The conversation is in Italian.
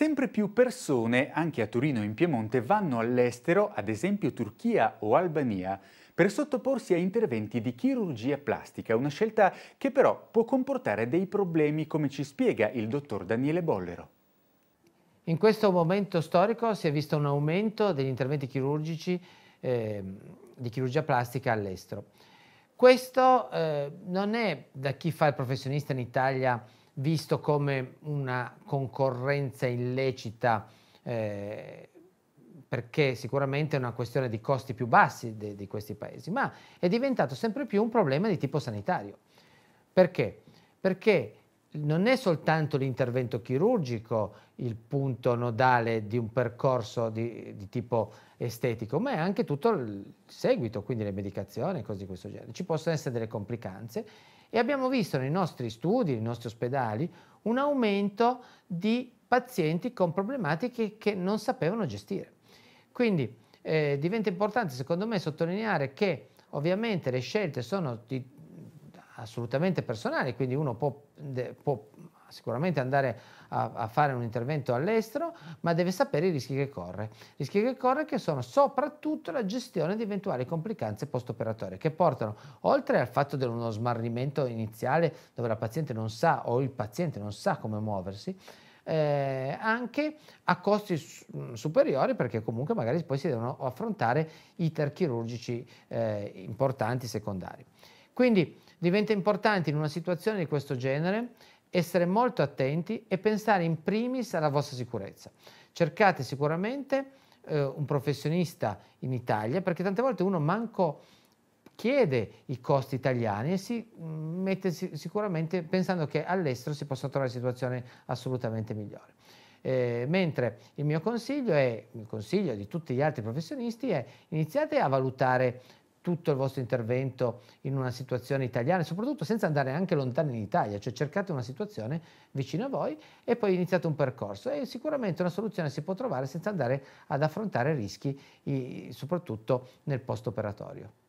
Sempre più persone, anche a Torino e in Piemonte, vanno all'estero, ad esempio Turchia o Albania, per sottoporsi a interventi di chirurgia plastica, una scelta che però può comportare dei problemi, come ci spiega il dottor Daniele Bollero. In questo momento storico si è visto un aumento degli interventi chirurgici eh, di chirurgia plastica all'estero. Questo eh, non è da chi fa il professionista in Italia visto come una concorrenza illecita, eh, perché sicuramente è una questione di costi più bassi de, di questi paesi, ma è diventato sempre più un problema di tipo sanitario. Perché? Perché non è soltanto l'intervento chirurgico il punto nodale di un percorso di, di, tipo estetico, ma è anche tutto il seguito, quindi le medicazioni, e cose di questo genere. Ci possono essere delle complicanze e abbiamo visto nei nostri studi, nei nostri ospedali, un aumento di pazienti con problematiche che non sapevano gestire. Quindi eh, diventa importante secondo me sottolineare che ovviamente le scelte sono di assolutamente personale, quindi uno può, de, può sicuramente andare a, a, fare un intervento all'estero, ma deve sapere i rischi che corre. I rischi che corre che sono soprattutto la gestione di eventuali complicanze post-operatorie, che portano oltre al fatto di uno smarrimento iniziale dove la paziente non sa o il paziente non sa come muoversi, eh, anche a costi mm, superiori perché comunque magari poi si devono affrontare iter chirurgici eh, importanti secondari. Quindi Diventa importante in una situazione di questo genere essere molto attenti e pensare in primis alla vostra sicurezza. Cercate sicuramente eh, un professionista in Italia perché tante volte uno manco chiede i costi italiani e si mm, mette sicuramente pensando che all'estero si possa trovare una situazione assolutamente migliore. Eh, mentre il mio consiglio è, il consiglio di tutti gli altri professionisti è iniziate a valutare tutto il vostro intervento in una situazione italiana, soprattutto senza andare anche lontano in Italia, cioè cercate una situazione vicino a voi e poi iniziate un percorso e sicuramente una soluzione si può trovare senza andare ad affrontare rischi, soprattutto nel post operatorio.